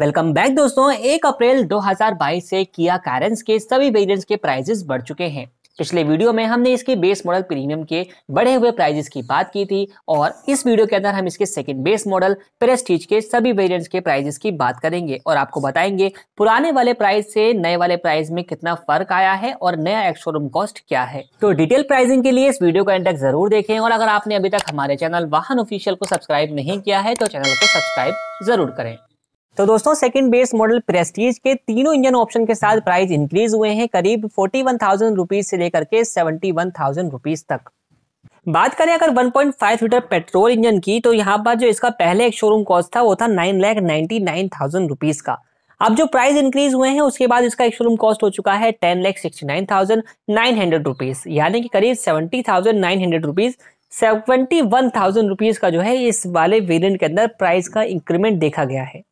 welcome back दोस्तों एक अप्रैल 2022 से किया कैरेंस के सभी वेरिएंट्स के प्राइजेस बढ़ चुके हैं पिछले वीडियो में हमने इसके बेस मॉडल प्रीमियम के बढ़े हुए प्राइजेस की बात की थी और इस वीडियो के अंदर हम इसके सेकंड बेस मॉडल प्रेस्टीज के सभी वेरिएंट्स के प्राइजेस की बात करेंगे और आपको बताएंगे पुराने वाले प्राइस से नए वाले प्राइस में कितना फर्क आया है और नया एक्सोरूम कॉस्ट क्या है तो डिटेल प्राइजिंग के लिए इस वीडियो को एंड जरूर देखें और अगर आपने अभी तक हमारे चैनल वाहन ऑफिशियल को सब्सक्राइब नहीं किया है तो चैनल को सब्सक्राइब जरूर करें तो दोस्तों सेकंड बेस मॉडल प्रेस्टीज के तीनों इंजन ऑप्शन के साथ प्राइस इंक्रीज हुए हैं करीब फोर्टी वन थाउजेंड रुपीज से लेकर के सेवेंटी वन थाउजेंड रुपीज तक बात करें अगर 1.5 लीटर पेट्रोल इंजन की तो यहाँ पर जो इसका पहले एक शोरूम कॉस्ट था वो था nine lakh ninety nine thousand rupees का अब जो प्राइस इंक्रीज हुए हैं उसके बाद इसका एक शोरूम कॉस्ट हो चुका है ten lakh sixty nine thousand nine hundred rupees यानी कि करीब seventy thousand nine hundred rupees seventy one thousand rupees का जो है इस वाले वेरियंट के अंदर प्राइस का इंक्रीमेंट देखा गया है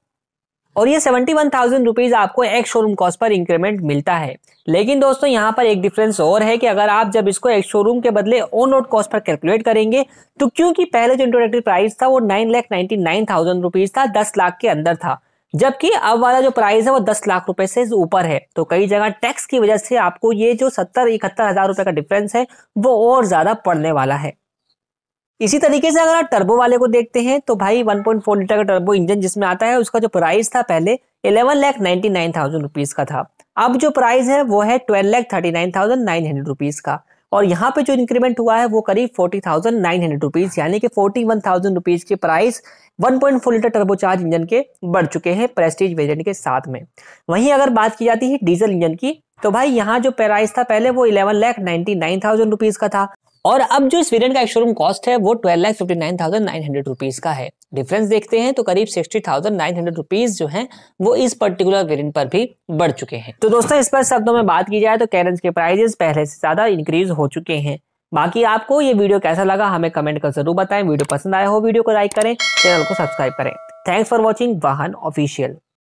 और ये सेवेंटी वन थाउजेंड रुपीज़ आपको एक्स शोरूम कॉस्ट पर इंक्रीमेंट मिलता है लेकिन दोस्तों यहाँ पर एक डिफरेंस और है कि अगर आप जब इसको एक्स शोरूम के बदले ऑन रोड कॉस्ट पर कैलकुलेट करेंगे तो क्योंकि पहले जो इंट्रोडक्टरी प्राइस था वो nine lakh ninety nine thousand rupees था दस लाख के अंदर था जबकि अब वाला जो प्राइस है वो दस लाख रुपए से ऊपर है तो कई जगह टैक्स की वजह से आपको ये जो सत्तर इकहत्तर हजार रुपए का डिफरेंस है वो और ज्यादा पड़ने वाला है इसी तरीके से अगर आप टर्बो वाले को देखते हैं तो भाई 1.4 लीटर का टर्बो इंजन जिसमें आता है उसका जो प्राइस था पहले eleven lakh ninety nine thousand rupees का था अब जो प्राइस है वो है twelve lakh thirty nine thousand nine hundred rupees का और यहाँ पे जो इंक्रीमेंट हुआ है वो करीब forty thousand nine hundred rupees यानी कि फोर्टी वन थाउजेंड रुपीज के price one point four litre turbocharge engine के बढ़ चुके हैं प्रेस्टीज वेरिएंट के साथ में वहीं अगर बात की जाती है डीजल इंजन की तो भाई यहाँ जो प्राइस था पहले वो eleven lakh ninety nine thousand rupees का था और अब जो इस का शोरूम कॉस्ट है वो twelve lakh fifty nine thousand nine hundred rupees का है डिफरेंस देखते हैं तो करीब sixty thousand nine hundred rupees जो है वो इस पर्टिकुलर वेरियन पर भी बढ़ चुके हैं तो दोस्तों इस पर शब्दों में बात की जाए तो कैरेंस के प्राइजेस पहले से ज़्यादा इंक्रीज हो चुके हैं बाकी आपको ये वीडियो कैसा लगा हमें कमेंट कर जरूर बताएं वीडियो पसंद आया हो वीडियो को लाइक करें चैनल को सब्सक्राइब करें thanks for watching Vahan official